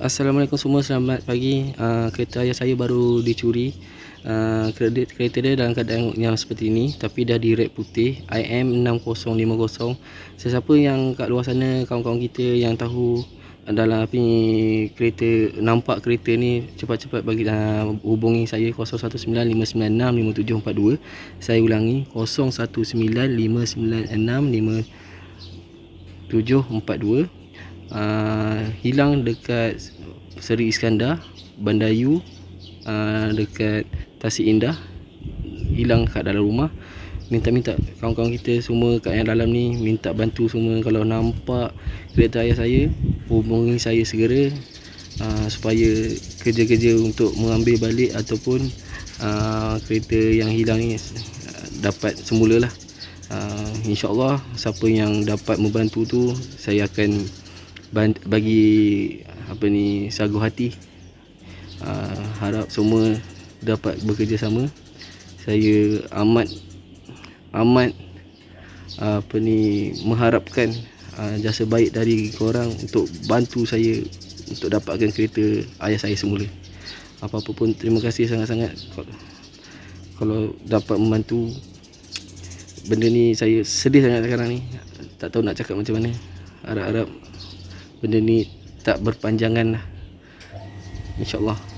Assalamualaikum semua selamat pagi uh, Kereta ayah saya baru dicuri uh, kredit Kereta dia dalam keadaan yang seperti ini Tapi dah di red putih IM6050 Sesiapa yang kat luar sana Kawan-kawan kita yang tahu ah, Dalam api kereta Nampak kereta ni cepat-cepat bagi uh, Hubungi saya 0195965742 Saya ulangi 019 596 Ah, hilang dekat Seri Iskandar Bandayu uh, dekat Tasik Indah hilang kat dalam rumah minta-minta kawan-kawan kita semua kat yang dalam ni minta bantu semua kalau nampak kereta ayah saya hubungi saya segera uh, supaya kerja-kerja untuk mengambil balik ataupun uh, kereta yang hilang ni uh, dapat semula lah uh, insyaAllah siapa yang dapat membantu tu saya akan bagi apa ni sagu hati uh, harap semua dapat bekerjasama saya amat amat uh, apa ni mengharapkan uh, jasa baik dari korang untuk bantu saya untuk dapatkan kereta ayah saya semula apa-apa pun terima kasih sangat-sangat kalau dapat membantu benda ni saya sedih sangat sekarang ni tak tahu nak cakap macam mana harap-harap benda ni tak berpanjangan lah. InsyaAllah.